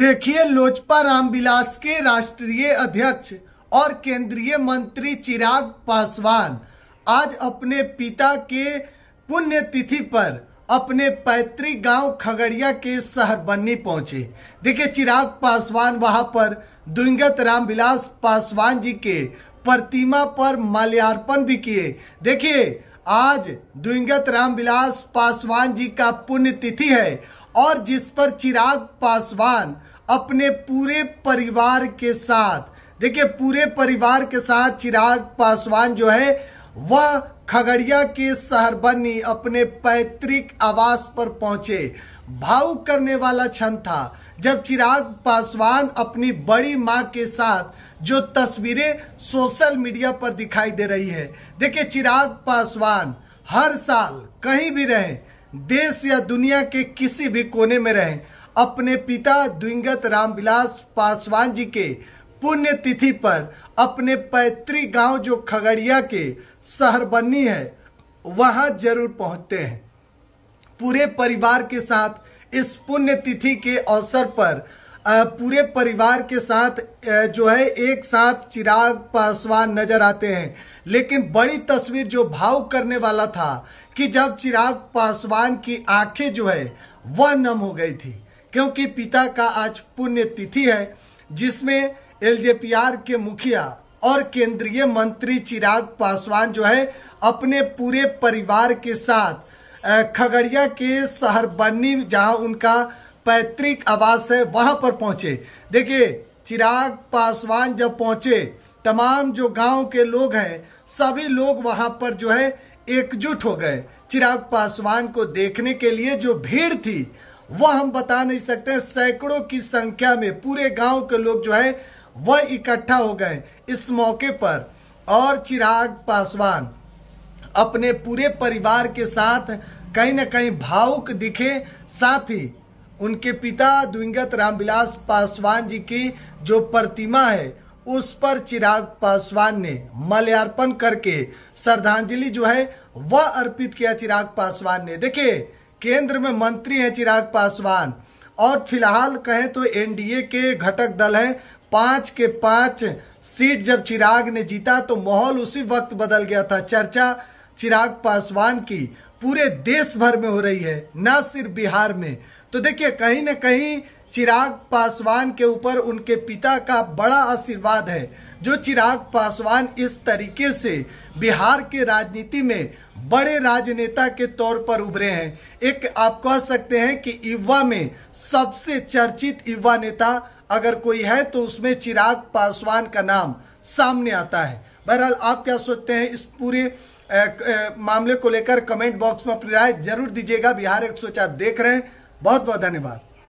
देखिए लोजपा रामविलास के राष्ट्रीय अध्यक्ष और केंद्रीय मंत्री चिराग पासवान आज अपने पिता के पुण्यतिथि पर अपने पैतृक गांव खगड़िया के बन्नी पहुंचे देखिए चिराग पासवान वहां पर दुंगत रामविलास पासवान जी के प्रतिमा पर माल्यार्पण भी किए देखिए आज दुंगत रामविलास पासवान जी का पुण्यतिथि है और जिस पर चिराग पासवान अपने पूरे परिवार के साथ देखिए पूरे परिवार के साथ चिराग पासवान जो है वह खगड़िया के बनी अपने पैतृक आवास पर पहुंचे भावुक करने वाला क्षण था जब चिराग पासवान अपनी बड़ी माँ के साथ जो तस्वीरें सोशल मीडिया पर दिखाई दे रही है देखिए चिराग पासवान हर साल कहीं भी रहें देश या दुनिया के किसी भी कोने में रहें अपने पिता द्विंगत रामविलास पासवान जी के पुण्य तिथि पर अपने पैतृक गांव जो खगड़िया के सहरबन्नी है वहां जरूर पहुंचते हैं पूरे परिवार के साथ इस पुण्य तिथि के अवसर पर पूरे परिवार के साथ जो है एक साथ चिराग पासवान नजर आते हैं लेकिन बड़ी तस्वीर जो भाव करने वाला था कि जब चिराग पासवान की आंखें जो है वह नम हो गई थी क्योंकि पिता का आज पुण्य तिथि है जिसमें एलजेपीआर के मुखिया और केंद्रीय मंत्री चिराग पासवान जो है अपने पूरे परिवार के साथ खगड़िया के सहरबन्नी जहां उनका पैतृक आवास है वहां पर पहुंचे देखिए चिराग पासवान जब पहुंचे तमाम जो गांव के लोग हैं सभी लोग वहां पर जो है एकजुट हो गए चिराग पासवान को देखने के लिए जो भीड़ थी वह हम बता नहीं सकते सैकड़ों की संख्या में पूरे गांव के लोग जो है वह इकट्ठा हो गए इस मौके पर और चिराग पासवान अपने पूरे परिवार के साथ कहीं ना कहीं भावुक दिखे साथ ही उनके पिता द्विंगत रामविलास पासवान जी की जो प्रतिमा है उस पर चिराग पासवान ने मल्यार्पण करके श्रद्धांजलि जो है वह अर्पित किया चिराग पासवान ने देखिये केंद्र में मंत्री हैं चिराग पासवान और फिलहाल कहें तो एनडीए के घटक दल हैं पाँच के पाँच सीट जब चिराग ने जीता तो माहौल उसी वक्त बदल गया था चर्चा चिराग पासवान की पूरे देश भर में हो रही है ना सिर्फ बिहार में तो देखिए कहीं ना कहीं चिराग पासवान के ऊपर उनके पिता का बड़ा आशीर्वाद है जो चिराग पासवान इस तरीके से बिहार के राजनीति में बड़े राजनेता के तौर पर उभरे हैं एक आप कह सकते हैं कि युवा में सबसे चर्चित युवा नेता अगर कोई है तो उसमें चिराग पासवान का नाम सामने आता है बहरहाल आप क्या सोचते हैं इस पूरे ए, ए, मामले को लेकर कमेंट बॉक्स में अपनी राय जरूर दीजिएगा बिहार एक देख रहे हैं बहुत बहुत धन्यवाद